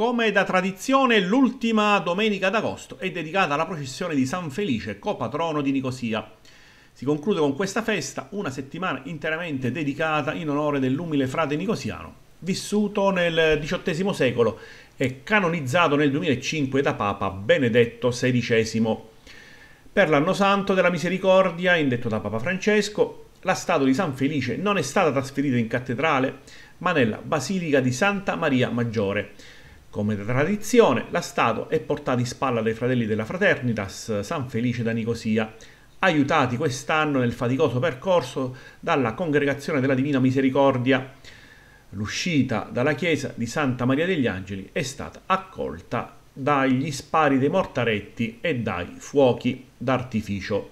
Come da tradizione, l'ultima domenica d'agosto è dedicata alla processione di San Felice, copatrono di Nicosia. Si conclude con questa festa una settimana interamente dedicata in onore dell'umile frate nicosiano, vissuto nel XVIII secolo e canonizzato nel 2005 da Papa Benedetto XVI. Per l'anno santo della misericordia, indetto da Papa Francesco, la statua di San Felice non è stata trasferita in cattedrale, ma nella Basilica di Santa Maria Maggiore come tradizione, la statua è portata in spalla dai fratelli della Fraternitas San Felice da Nicosia, aiutati quest'anno nel faticoso percorso dalla Congregazione della Divina Misericordia. L'uscita dalla chiesa di Santa Maria degli Angeli è stata accolta dagli spari dei mortaretti e dai fuochi d'artificio.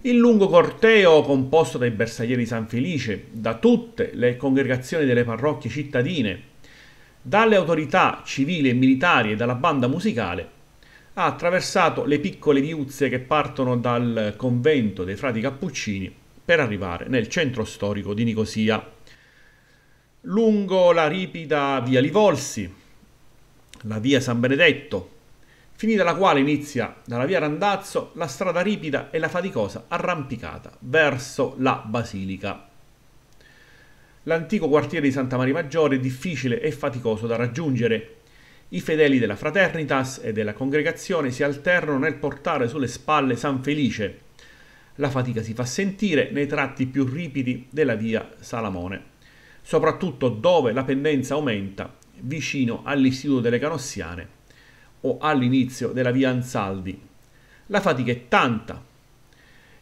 Il lungo corteo, composto dai bersaglieri San Felice, da tutte le congregazioni delle parrocchie cittadine, dalle autorità civili e militari e dalla banda musicale, ha attraversato le piccole viuzze che partono dal convento dei frati Cappuccini per arrivare nel centro storico di Nicosia. Lungo la ripida via Livolsi, la via San Benedetto, finita la quale inizia dalla via Randazzo la strada ripida e la faticosa arrampicata verso la Basilica l'antico quartiere di Santa Maria Maggiore difficile e faticoso da raggiungere. I fedeli della Fraternitas e della congregazione si alternano nel portare sulle spalle San Felice. La fatica si fa sentire nei tratti più ripidi della via Salamone, soprattutto dove la pendenza aumenta vicino all'istituto delle Canossiane o all'inizio della via Ansaldi. La fatica è tanta.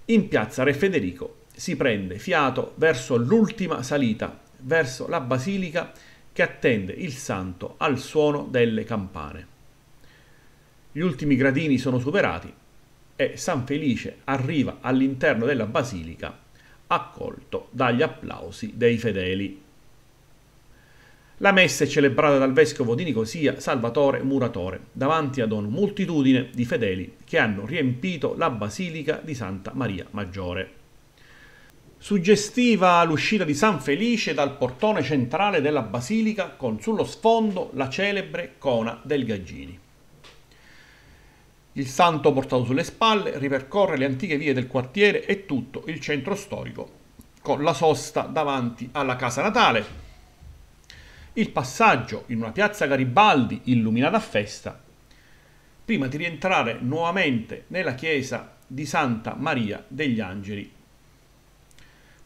In piazza Re Federico si prende fiato verso l'ultima salita, verso la basilica che attende il santo al suono delle campane. Gli ultimi gradini sono superati e San Felice arriva all'interno della basilica accolto dagli applausi dei fedeli. La messa è celebrata dal vescovo di Nicosia Salvatore Muratore davanti ad una moltitudine di fedeli che hanno riempito la basilica di Santa Maria Maggiore. Suggestiva l'uscita di San Felice dal portone centrale della basilica con sullo sfondo la celebre cona del Gaggini. Il santo portato sulle spalle ripercorre le antiche vie del quartiere e tutto il centro storico con la sosta davanti alla casa natale. Il passaggio in una piazza Garibaldi illuminata a festa prima di rientrare nuovamente nella chiesa di Santa Maria degli Angeli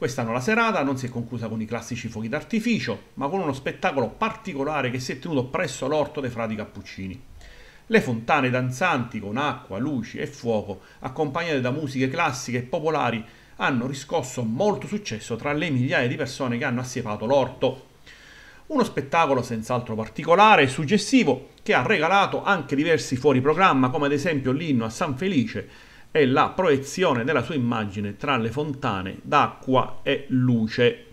Quest'anno la serata non si è conclusa con i classici fuochi d'artificio, ma con uno spettacolo particolare che si è tenuto presso l'orto dei frati Cappuccini. Le fontane danzanti con acqua, luci e fuoco, accompagnate da musiche classiche e popolari, hanno riscosso molto successo tra le migliaia di persone che hanno assiepato l'orto. Uno spettacolo senz'altro particolare e suggestivo che ha regalato anche diversi fuori programma, come ad esempio l'inno a San Felice, è la proiezione della sua immagine tra le fontane d'acqua e luce